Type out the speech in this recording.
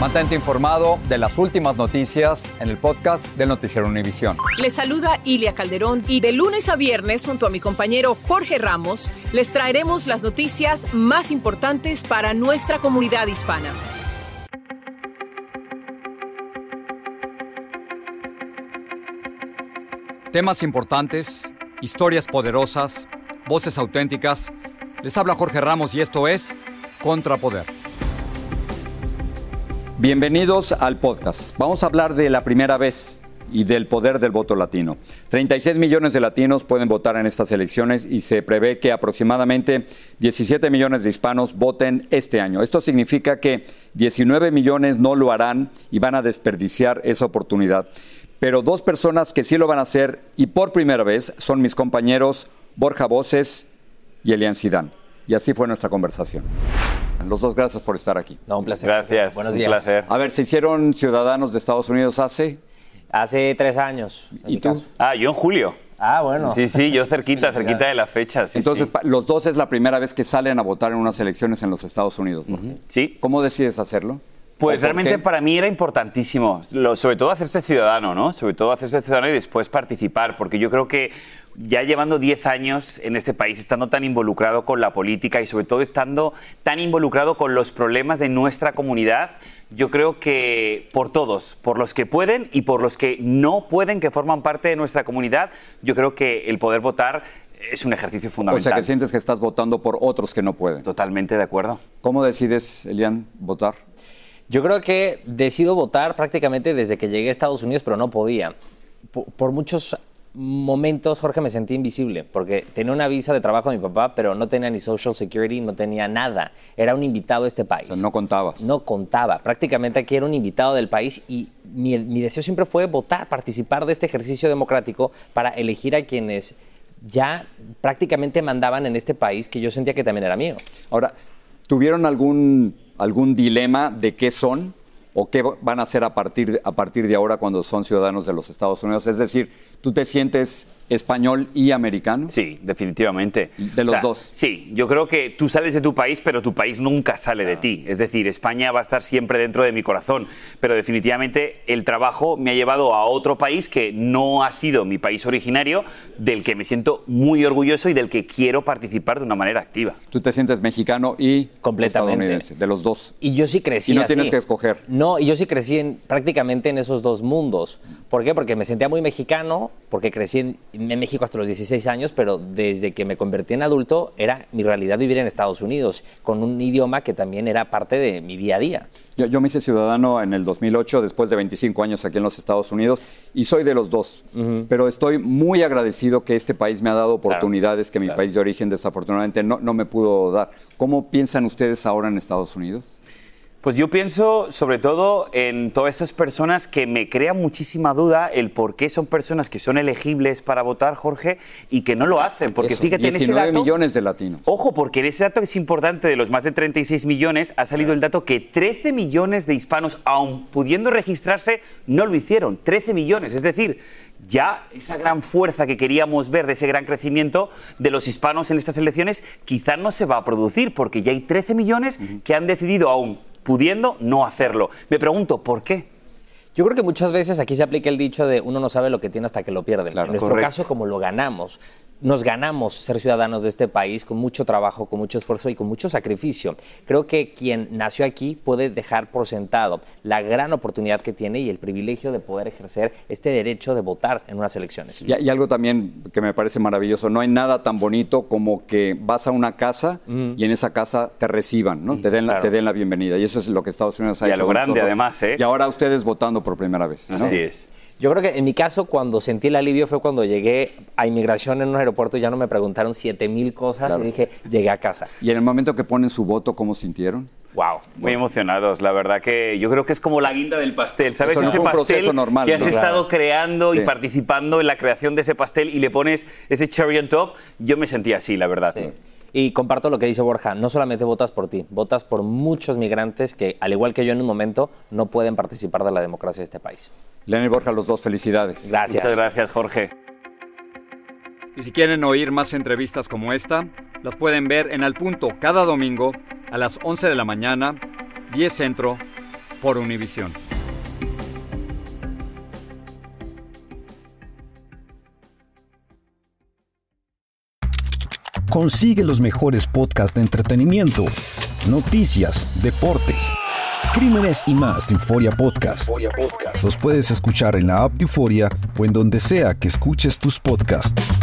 Mantente informado de las últimas noticias en el podcast del Noticiero Univisión. Les saluda Ilia Calderón y de lunes a viernes junto a mi compañero Jorge Ramos les traeremos las noticias más importantes para nuestra comunidad hispana. Temas importantes, historias poderosas, voces auténticas. Les habla Jorge Ramos y esto es Contrapoder. Bienvenidos al podcast. Vamos a hablar de la primera vez y del poder del voto latino. 36 millones de latinos pueden votar en estas elecciones y se prevé que aproximadamente 17 millones de hispanos voten este año. Esto significa que 19 millones no lo harán y van a desperdiciar esa oportunidad. Pero dos personas que sí lo van a hacer y por primera vez son mis compañeros Borja Voces y Elian Sidán. Y así fue nuestra conversación. Los dos, gracias por estar aquí. un placer. Gracias. Buenos días. A ver, se hicieron ciudadanos de Estados Unidos hace. Hace tres años. ¿Y tú? Ah, yo en julio. Ah, bueno. Sí, sí, yo cerquita, cerquita de la fecha. Entonces, los dos es la primera vez que salen a votar en unas elecciones en los Estados Unidos. Sí. ¿Cómo decides hacerlo? Pues realmente para mí era importantísimo, sobre todo hacerse ciudadano, ¿no? Sobre todo hacerse ciudadano y después participar, porque yo creo que ya llevando 10 años en este país, estando tan involucrado con la política y sobre todo estando tan involucrado con los problemas de nuestra comunidad, yo creo que por todos, por los que pueden y por los que no pueden, que forman parte de nuestra comunidad, yo creo que el poder votar es un ejercicio fundamental. O sea, que sientes que estás votando por otros que no pueden. Totalmente de acuerdo. ¿Cómo decides, Elian, votar? Yo creo que decido votar prácticamente desde que llegué a Estados Unidos, pero no podía. Por, muchos momentos, Jorge, me sentí invisible, porque tenía una visa de trabajo de mi papá, pero no tenía ni Social Security, no tenía nada. Era un invitado de este país. no contabas. No contaba. Prácticamente aquí era un invitado del país y mi, mi deseo siempre fue votar, participar de este ejercicio democrático para elegir a quienes ya prácticamente mandaban en este país que yo sentía que también era mío. Ahora, ¿tuvieron algún algún dilema de qué son? o qué van a hacer a partir, a partir de ahora cuando son ciudadanos de los Estados Unidos? Es decir, ¿tú te sientes español y americano? Sí, definitivamente. De los dos. Sí, yo creo que tú sales de tu país, pero tu país nunca sale de ah. ti. Es decir, España va a estar siempre dentro de mi corazón, pero definitivamente el trabajo me ha llevado a otro país que no ha sido mi país originario, del que me siento muy orgulloso y del que quiero participar de una manera activa. Tú te sientes mexicano y completamente estadounidense, de los dos. Y yo sí crecí. Y no tienes que escoger. No y yo sí crecí en, prácticamente en esos dos mundos. ¿Por qué? Porque me sentía muy mexicano, porque crecí en, México hasta los 16 años, pero desde que me convertí en adulto era mi realidad vivir en Estados Unidos, con un idioma que también era parte de mi día a día. Yo, me hice ciudadano en el 2008, después de 25 años aquí en los Estados Unidos, y soy de los dos, pero estoy muy agradecido que este país me ha dado oportunidades que mi país de origen desafortunadamente no, no me pudo dar. ¿Cómo piensan ustedes ahora en Estados Unidos? Pues yo pienso sobre todo en todas esas personas que me crean muchísima duda el por qué son personas que son elegibles para votar, Jorge, y que no lo hacen. Porque fíjate en ese dato. millones de latinos. Ojo, porque en ese dato es importante, de los más de 36 millones, ha salido el dato que 13 millones de hispanos, aun pudiendo registrarse, no lo hicieron. 13 millones. Es decir, ya esa gran fuerza que queríamos ver de ese gran crecimiento de los hispanos en estas elecciones quizás no se va a producir, porque ya hay 13 millones que han decidido aún pudiendo no hacerlo. Me pregunto, ¿por qué? Yo creo que muchas veces aquí se aplica el dicho de uno no sabe lo que tiene hasta que lo pierde. en nuestro caso, como lo ganamos, nos ganamos ser ciudadanos de este país con mucho trabajo, con mucho esfuerzo y con mucho sacrificio. Creo que quien nació aquí puede dejar por sentado la gran oportunidad que tiene y el privilegio de poder ejercer este derecho de votar en unas elecciones. Y, algo también que me parece maravilloso, no hay nada tan bonito como que vas a una casa y en esa casa te reciban, ¿no? te, den la, te den la bienvenida. Y eso es lo que Estados Unidos ha hecho. Y lo grande, además, ¿eh? Y ahora ustedes votando por primera vez. Así es. Yo creo que en mi caso, cuando sentí el alivio fue cuando llegué a inmigración en un aeropuerto y ya no me preguntaron 7000 cosas dije, llegué a casa. ¿Y en el momento que ponen su voto, cómo sintieron? Wow, muy emocionados. La verdad que yo creo que es como la guinda del pastel, ¿sabes? ese es pastel normal, que has estado creando y participando en la creación de ese pastel y le pones ese cherry on top. Yo me sentí así, la verdad. Sí. Y comparto lo que dice Borja, no solamente votas por ti, votas por muchos migrantes que, al igual que yo en un momento, no pueden participar de la democracia de este país. Lenny Borja, los dos, felicidades. Gracias. Muchas gracias, Jorge. Y si quieren oír más entrevistas como esta, las pueden ver en Al Punto cada domingo a las 11 de la mañana, 10 Centro, por Univisión. Consigue los mejores podcasts de entretenimiento, noticias, deportes, crímenes y más en Podcast. Los puedes escuchar en la app de Euforia o en donde sea que escuches tus podcasts.